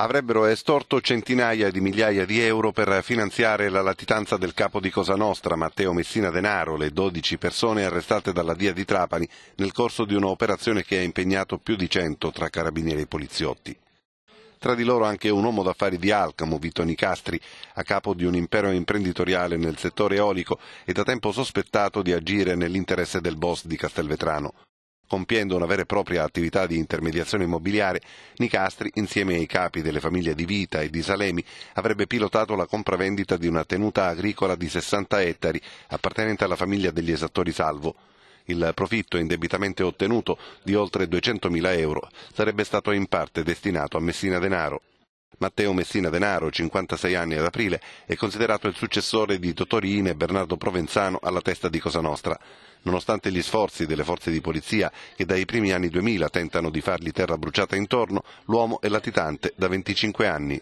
avrebbero estorto centinaia di migliaia di euro per finanziare la latitanza del capo di Cosa Nostra, Matteo Messina Denaro, le 12 persone arrestate dalla DIA di Trapani nel corso di un'operazione che ha impegnato più di 100 tra carabinieri e poliziotti tra di loro anche un uomo d'affari di Alcamo, Vito Nicastri, a capo di un impero imprenditoriale nel settore eolico e da tempo sospettato di agire nell'interesse del boss di Castelvetrano. Compiendo una vera e propria attività di intermediazione immobiliare, Nicastri, insieme ai capi delle famiglie di Vita e di Salemi, avrebbe pilotato la compravendita di una tenuta agricola di 60 ettari appartenente alla famiglia degli esattori Salvo. Il profitto indebitamente ottenuto di oltre 200.000 euro sarebbe stato in parte destinato a Messina Denaro. Matteo Messina Denaro, 56 anni ad aprile, è considerato il successore di Totorina e Bernardo Provenzano alla testa di Cosa Nostra. Nonostante gli sforzi delle forze di polizia che dai primi anni 2000 tentano di fargli terra bruciata intorno, l'uomo è latitante da 25 anni.